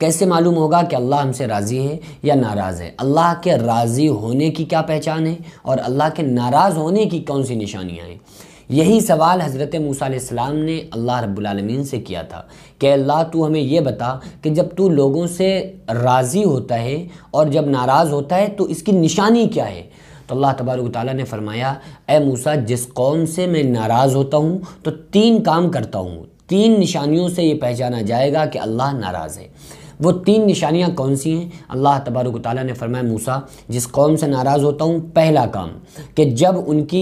कैसे मालूम होगा कि अल्लाह हमसे राज़ी है या नाराज़ है अल्लाह के राज़ी होने की क्या पहचान है और अल्लाह के नाराज़ होने की कौन सी निशानियाँ हैं यही सवाल हज़रत मूसम ने अल्लाह रब्लमीन से किया था कि अल्लाह तू हमें यह बता कि जब तू लोगों से राज़ी होता है और जब नाराज़ होता है तो इसकी निशानी क्या है तो अल्लाह तबारक ताली ने फरमाया ए मूसा जिस कौम से मैं नाराज़ होता हूँ तो तीन काम करता हूँ तीन निशानियों से ये पहचाना जाएगा कि अल्लाह नाराज़ है वो तीन निशानियाँ कौन सी हैं अल्लाह तबारक ताली ने फरमाया मूसा जिस कौम से नाराज़ होता हूँ पहला काम कि जब उनकी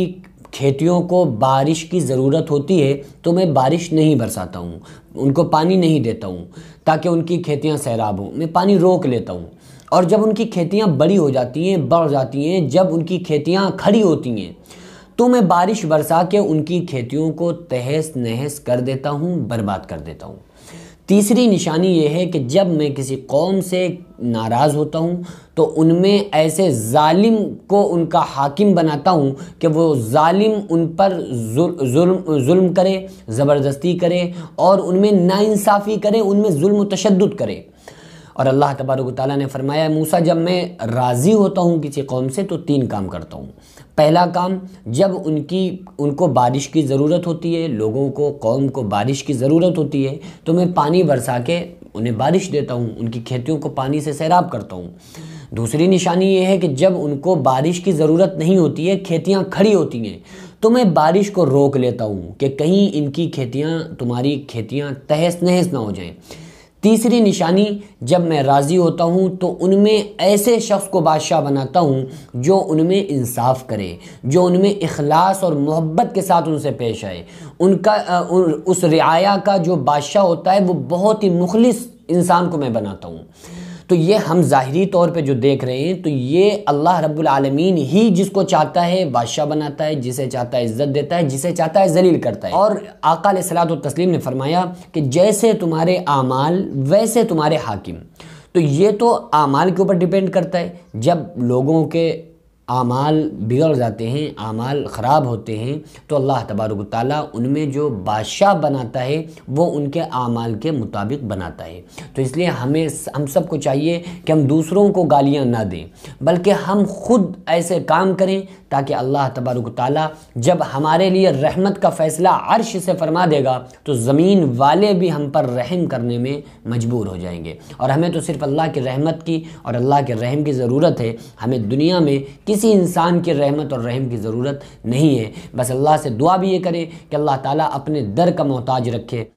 खेतियों को बारिश की ज़रूरत होती है तो मैं बारिश नहीं बरसाता हूँ उनको पानी नहीं देता हूँ ताकि उनकी खेतियाँ सैराब हों मैं पानी रोक लेता हूँ और जब उनकी खेतियाँ बड़ी हो जाती हैं बढ़ जाती हैं जब उनकी खेतियाँ खड़ी होती हैं तो मैं बारिश बरसा के उनकी खेतियों को तहस नहस कर देता हूँ बर्बाद कर देता हूँ तीसरी निशानी यह है कि जब मैं किसी कौम से नाराज़ होता हूँ तो उनमें ऐसे ालिम को उनका हाकिम बनाता हूँ कि वो ालिम उन पर जुल्म जुल्म करे ज़बरदस्ती करे और उनमें नाइंसाफ़ी करे उनमें जुल्म तशद करे और अल्लाह तबारक ताली ने फरमाया मूसा जब मैं राज़ी होता हूँ किसी कौम से तो तीन काम करता हूँ पहला काम जब उनकी उनको बारिश की ज़रूरत होती है लोगों को कौम को बारिश की ज़रूरत होती है तो मैं पानी बरसा के उन्हें बारिश देता हूँ उनकी खेतियों को पानी से सैराब करता हूँ दूसरी निशानी ये है कि जब उनको बारिश की ज़रूरत नहीं होती है खेतियाँ खड़ी होती हैं तो मैं बारिश को रोक लेता हूँ कि कहीं इनकी खेतियाँ तुम्हारी खेतियाँ तहस नहस ना हो जाएँ तीसरी निशानी जब मैं राज़ी होता हूँ तो उनमें ऐसे शख्स को बादशाह बनाता हूँ जो उनमें इंसाफ करे जो उनमें अखलास और मोहब्बत के साथ उनसे पेश आए उनका उस रियाया का जो बादशाह होता है वो बहुत ही मुखलिस इंसान को मैं बनाता हूँ तो ये हम ज़ाहरी तौर पे जो देख रहे हैं तो ये अल्लाह रब्बुल आलमीन ही जिसको चाहता है बादशाह बनाता है जिसे चाहता है इज़्ज़त देता है जिसे चाहता है जलील करता है और आकाल सलात तस्लीम ने फरमाया कि जैसे तुम्हारे आमाल वैसे तुम्हारे हाकिम तो ये तो आमाल के ऊपर डिपेंड करता है जब लोगों के आमाल बिगड़ जाते हैं आमाल ख़राब होते हैं तो अल्लाह तबारक ताली उनमें जो बादशाह बनाता है वो उनके आमाल के मुताबिक बनाता है तो इसलिए हमें हम सब को चाहिए कि हम दूसरों को गालियाँ ना दें बल्कि हम खुद ऐसे काम करें ताकि अल्लाह तबारक ताली जब हमारे लिए रहमत का फ़ैसला अर्श से फरमा देगा तो ज़मीन वाले भी हम पर रहम करने में मजबूर हो जाएंगे और हमें तो सिर्फ़ अल्लाह की रहमत की और अल्लाह के रहम की ज़रूरत है हमें दुनिया में किसी इंसान की रहमत और रहम की ज़रूरत नहीं है बस अल्लाह से दुआ भी ये करें कि अल्लाह ताला अपने दर का मोहताज रखे